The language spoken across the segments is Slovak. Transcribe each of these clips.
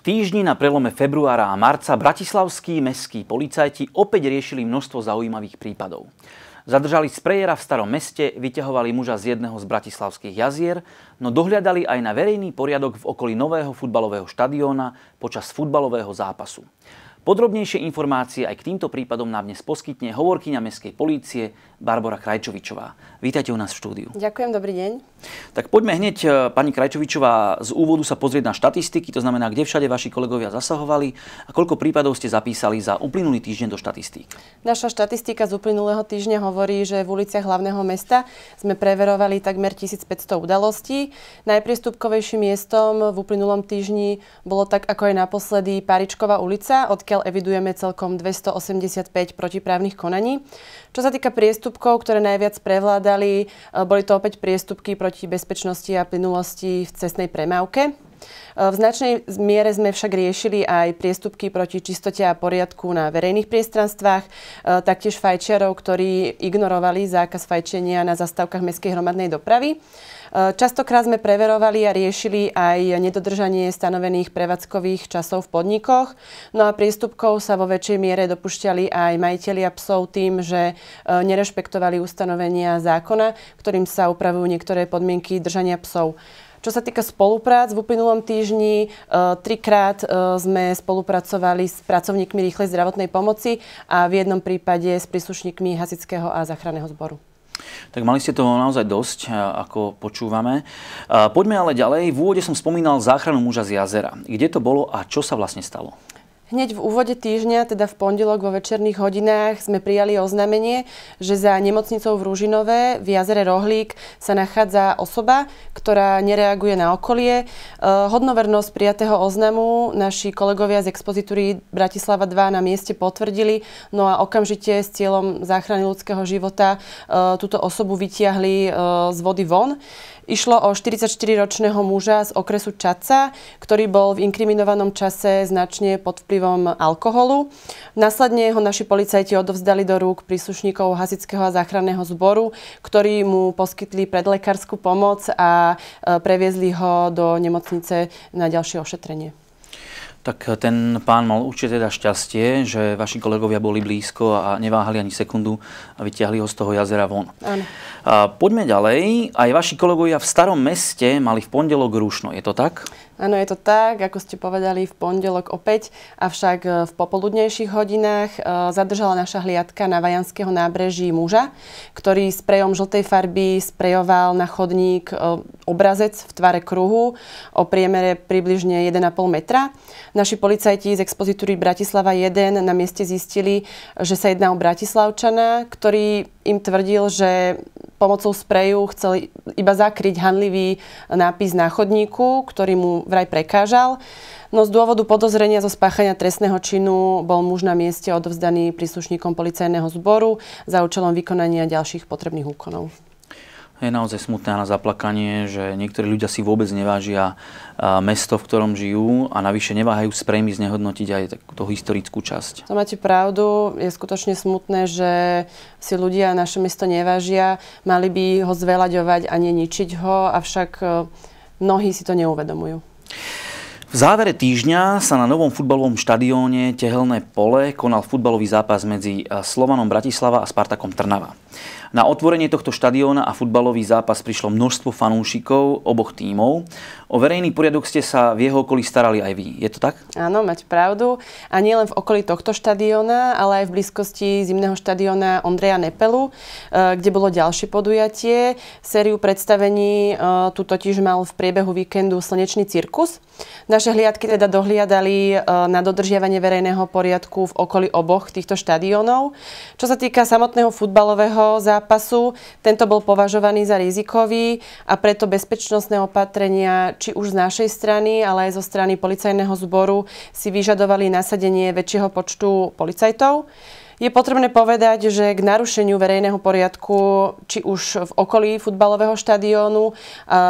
týždni na prelome februára a marca bratislavskí mestskí policajti opäť riešili množstvo zaujímavých prípadov. Zadržali sprejera v starom meste, vyťahovali muža z jedného z bratislavských jazier, no dohľadali aj na verejný poriadok v okolí nového futbalového štadióna počas futbalového zápasu. Podrobnejšie informácie aj k týmto prípadom nám dnes poskytne hovorkyňa Mestskej polície Barbara Krajčovičová. Vítajte u nás v štúdiu. Ďakujem, dobrý deň. Tak poďme hneď, e, pani Krajčovičová, z úvodu sa pozrieť na štatistiky, to znamená, kde všade vaši kolegovia zasahovali a koľko prípadov ste zapísali za uplynulý týždeň do štatistík. Naša štatistika z uplynulého týždňa hovorí, že v uliciach hlavného mesta sme preverovali takmer 1500 udalostí. Najpriestupkovejším miestom v uplynulom týždni bolo tak, ako je naposledy Paričková ulica, odkiaľ evidujeme celkom 285 protiprávnych konaní. Čo sa týka priestupkov, ktoré najviac prevládali, e, boli to opäť priestupky proti proti bezpečnosti a plynulosti v cestnej premávke. E, v značnej miere sme však riešili aj priestupky proti čistote a poriadku na verejných priestranstvách, e, taktiež fajčiarov, ktorí ignorovali zákaz fajčenia na zastávkach mestskej hromadnej dopravy. E, častokrát sme preverovali a riešili aj nedodržanie stanovených prevádzkových časov v podnikoch. No a priestupkov sa vo väčšej miere dopušťali aj a psov tým, že nerešpektovali ustanovenia zákona, ktorým sa upravujú niektoré podmienky držania psov. Čo sa týka spoluprác, v uplynulom týždni e, trikrát e, sme spolupracovali s pracovníkmi rýchlej zdravotnej pomoci a v jednom prípade s príslušníkmi hasického a záchranného zboru. Tak mali ste toho naozaj dosť, e, ako počúvame. Poďme ale ďalej. V úvode som spomínal záchranu muža z jazera. Kde to bolo a čo sa vlastne stalo? Hneď v úvode týždňa, teda v pondelok vo večerných hodinách, sme prijali oznámenie, že za nemocnicou v Rúžinové v jazere Rohlík sa nachádza osoba, ktorá nereaguje na okolie. E, hodnovernosť prijatého oznamu naši kolegovia z expozitúry Bratislava 2 na mieste potvrdili, no a okamžite s cieľom záchrany ľudského života e, túto osobu vytiahli e, z vody von. Išlo o 44-ročného muža z okresu Čaca, ktorý bol v inkriminovanom čase značne pod vplyvom vplyvom alkoholu. Následne ho naši policajti odovzdali do rúk príslušníkov hasického a záchranného zboru, ktorí mu poskytli predlekárskú pomoc a e, previezli ho do nemocnice na ďalšie ošetrenie. Tak e, ten pán mal určite teda šťastie, že vaši kolegovia boli blízko a neváhali ani sekundu a vyťahli ho z toho jazera von. A poďme ďalej. Aj vaši kolegovia v starom meste mali v pondelok rušno, je to tak? Áno, je to tak, ako ste povedali v pondelok opäť, avšak eh, v popoludnejších hodinách eh, zadržala naša hliadka na Vajanského nábreží muža, ktorý sprejom žltej farby sprejoval na chodník eh, obrazec v tvare kruhu o priemere približne 1,5 metra. Naši policajti z expozitúry Bratislava 1 na mieste zistili, že sa jedná o Bratislavčana, ktorý im tvrdil, že pomocou spreju chcel iba zakryť hanlivý nápis na chodníku, ktorý mu vraj prekážal. No z dôvodu podozrenia zo spáchania trestného činu bol muž na mieste odovzdaný príslušníkom policajného zboru za účelom vykonania ďalších potrebných úkonov je naozaj smutné na zaplakanie, že niektorí ľudia si vôbec nevážia mesto, v ktorom žijú a navyše neváhajú s prejmy znehodnotiť aj takúto historickú časť. To máte pravdu, je skutočne smutné, že si ľudia naše mesto nevážia, mali by ho zvelaďovať a neničiť ho, avšak e, mnohí si to neuvedomujú. V závere týždňa sa na novom futbalovom štadióne Tehelné pole konal futbalový zápas medzi e, Slovanom Bratislava a Spartakom Trnava. Na otvorenie tohto štadióna a futbalový zápas prišlo množstvo fanúšikov oboch tímov. O verejný poriadok ste sa v jeho okolí starali aj vy. Je to tak? Áno, mať pravdu. A nielen v okolí tohto štadióna, ale aj v blízkosti zimného štadióna Ondreja Nepelu, e, kde bolo ďalšie podujatie. Sériu predstavení e, tu totiž mal v priebehu víkendu Slnečný cirkus. Naše hliadky teda dohliadali e, na dodržiavanie verejného poriadku v okolí oboch týchto štadiónov. Čo sa týka samotného futbalového ďalšieho zápasu. Tento bol považovaný za rizikový a preto bezpečnostné opatrenia, či už z našej strany, ale aj zo strany policajného zboru, si vyžadovali nasadenie väčšieho počtu policajtov. Je potrebné povedať, že k narušeniu verejného poriadku, či už v okolí futbalového štadiónu,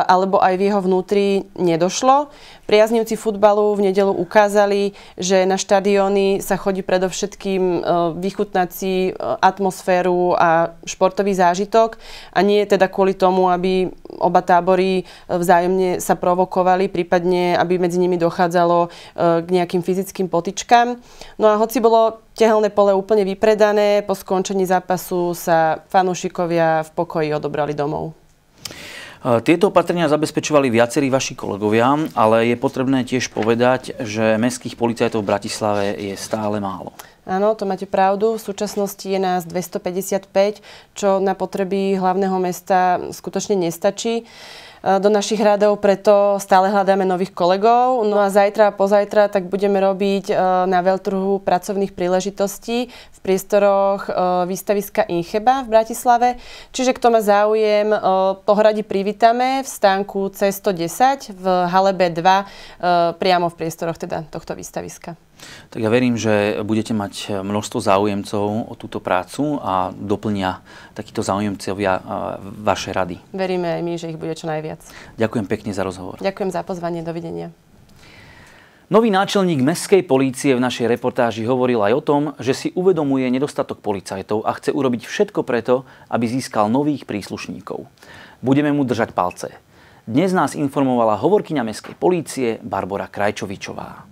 alebo aj v jeho vnútri nedošlo. Priaznivci futbalu v nedelu ukázali, že na štadióny sa chodí predovšetkým e, vychutnať si e, atmosféru a športový zážitok a nie teda kvôli tomu, aby oba tábory vzájomne sa provokovali, prípadne aby medzi nimi dochádzalo e, k nejakým fyzickým potičkám. No a hoci bolo tehelné pole úplne vypredané, po skončení zápasu sa fanúšikovia v pokoji odobrali domov. Eh, tieto opatrenia zabezpečovali viacerí vaši kolegovia, ale je potrebné tiež povedať, že mestských policajtov v Bratislave je stále málo. Áno, to máte pravdu. V súčasnosti je nás 255, čo na potreby hlavného mesta skutočne nestačí. Eh, do našich radov, preto stále hľadáme nových kolegov. No a zajtra a pozajtra tak budeme robiť eh, na veľtrhu pracovných príležitostí v priestoroch eh, výstaviska Incheba v Bratislave. Čiže kto má záujem, pohradi privítame v stánku C110 v hale B2 priamo v priestoroch teda tohto výstaviska. Tak ja verím, že budete mať množstvo záujemcov o túto prácu a doplnia takíto záujemcovia vaše rady. Veríme aj my, že ich bude čo najviac. Ďakujem pekne za rozhovor. Ďakujem za pozvanie. Dovidenia. Nový náčelník mestskej polície v našej reportáži hovoril aj o tom, že si uvedomuje nedostatok policajtov a chce urobiť všetko preto, aby získal nových príslušníkov. Budeme mu držať palce. Dnes nás informovala hovorkyňa mestskej polície Barbara Krajčovičová.